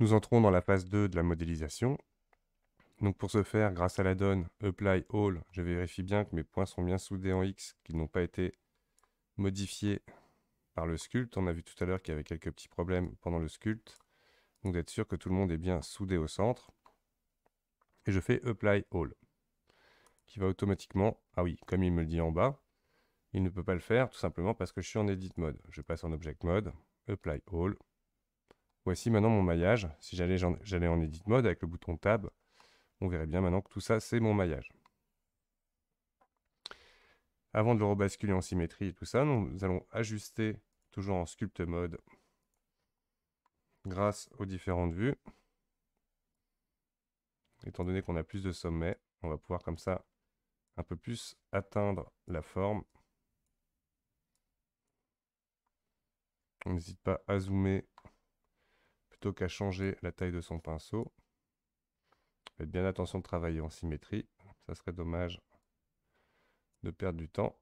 Nous entrons dans la phase 2 de la modélisation. Donc pour ce faire, grâce à la donne apply all, je vérifie bien que mes points sont bien soudés en X, qu'ils n'ont pas été modifiés par le sculpt. On a vu tout à l'heure qu'il y avait quelques petits problèmes pendant le sculpt. Donc d'être sûr que tout le monde est bien soudé au centre. Et je fais apply all, qui va automatiquement, ah oui, comme il me le dit en bas, il ne peut pas le faire tout simplement parce que je suis en edit mode. Je passe en object mode, apply all, Voici maintenant mon maillage. Si j'allais en, en Edit Mode avec le bouton Tab, on verrait bien maintenant que tout ça, c'est mon maillage. Avant de le rebasculer en symétrie et tout ça, nous allons ajuster toujours en Sculpt Mode grâce aux différentes vues. Étant donné qu'on a plus de sommets, on va pouvoir comme ça un peu plus atteindre la forme. On n'hésite pas à zoomer qu'à changer la taille de son pinceau. Faites bien attention de travailler en symétrie. Ça serait dommage de perdre du temps.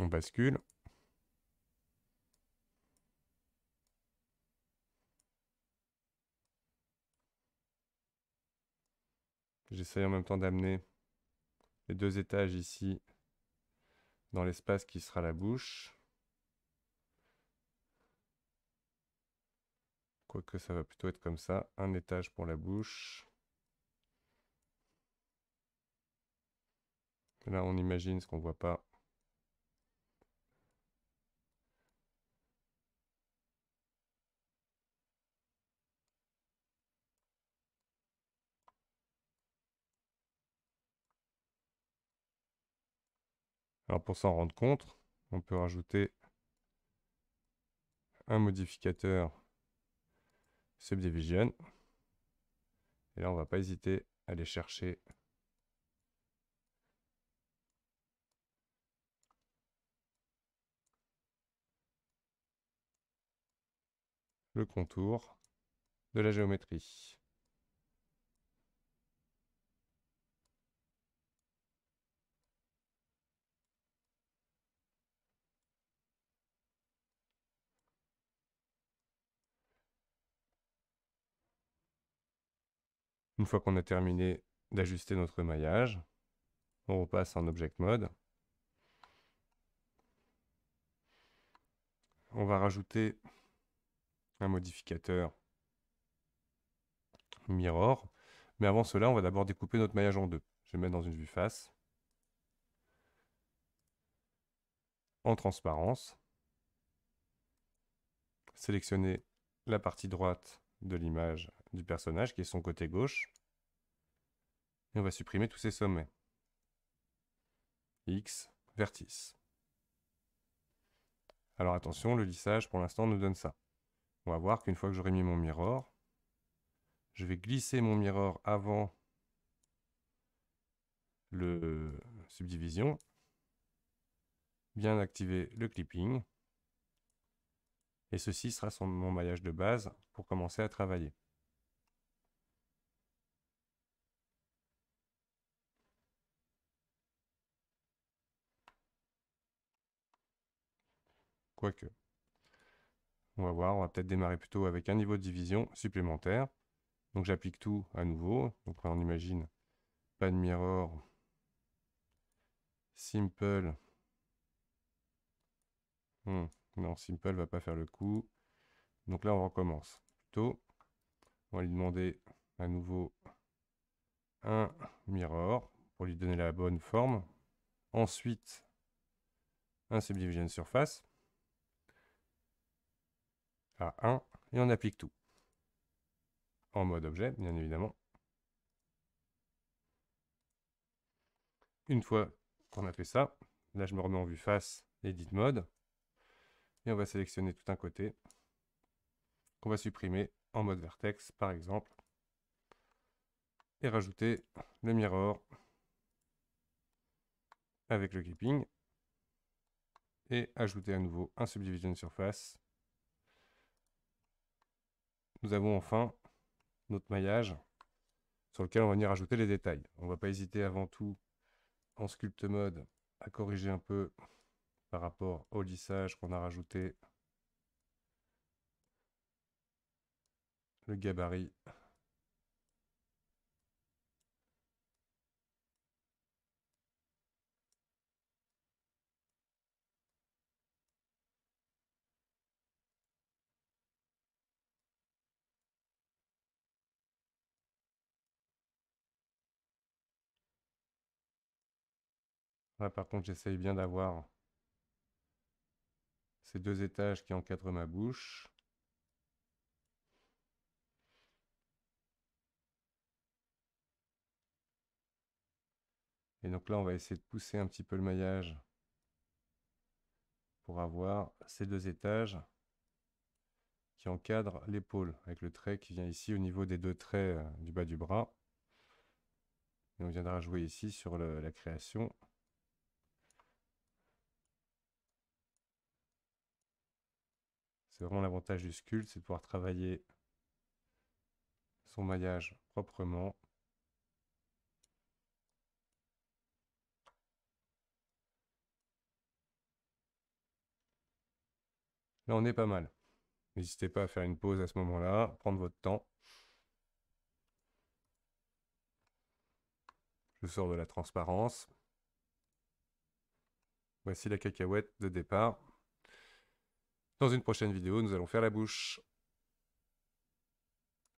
On bascule. J'essaye en même temps d'amener les deux étages ici dans l'espace qui sera la bouche. Quoique ça va plutôt être comme ça, un étage pour la bouche. Là on imagine ce qu'on ne voit pas Alors pour s'en rendre compte, on peut rajouter un modificateur subdivision. Et là, on va pas hésiter à aller chercher le contour de la géométrie. Une fois qu'on a terminé d'ajuster notre maillage, on repasse en Object Mode. On va rajouter un modificateur Mirror. Mais avant cela, on va d'abord découper notre maillage en deux. Je vais mettre dans une vue face. En transparence. Sélectionner la partie droite de l'image du personnage, qui est son côté gauche. Et on va supprimer tous ces sommets. X, vertice. Alors attention, le lissage pour l'instant nous donne ça. On va voir qu'une fois que j'aurai mis mon mirror, je vais glisser mon mirror avant le subdivision, bien activer le clipping, et ceci sera son, mon maillage de base pour commencer à travailler. Quoique. On va voir, on va peut-être démarrer plutôt avec un niveau de division supplémentaire. Donc j'applique tout à nouveau. Donc là on imagine pan mirror, simple. Hmm. Non, Simple va pas faire le coup. Donc là, on recommence. Plutôt, on va lui demander à nouveau un mirror pour lui donner la bonne forme. Ensuite, un subdivision surface à 1 et on applique tout. En mode objet, bien évidemment. Une fois qu'on a fait ça, là je me remets en vue face, edit mode. Et on va sélectionner tout un côté qu'on va supprimer en mode vertex, par exemple. Et rajouter le mirror avec le clipping. Et ajouter à nouveau un subdivision surface. Nous avons enfin notre maillage sur lequel on va venir ajouter les détails. On va pas hésiter avant tout en sculpte mode à corriger un peu par rapport au lissage qu'on a rajouté. Le gabarit. Là, par contre, j'essaye bien d'avoir ces deux étages qui encadrent ma bouche. Et donc là, on va essayer de pousser un petit peu le maillage pour avoir ces deux étages qui encadrent l'épaule, avec le trait qui vient ici au niveau des deux traits euh, du bas du bras. Et on viendra jouer ici sur la création. C'est vraiment l'avantage du sculpt, c'est de pouvoir travailler son maillage proprement. Là, on est pas mal. N'hésitez pas à faire une pause à ce moment-là, prendre votre temps. Je sors de la transparence. Voici la cacahuète de départ. Dans une prochaine vidéo, nous allons faire la bouche.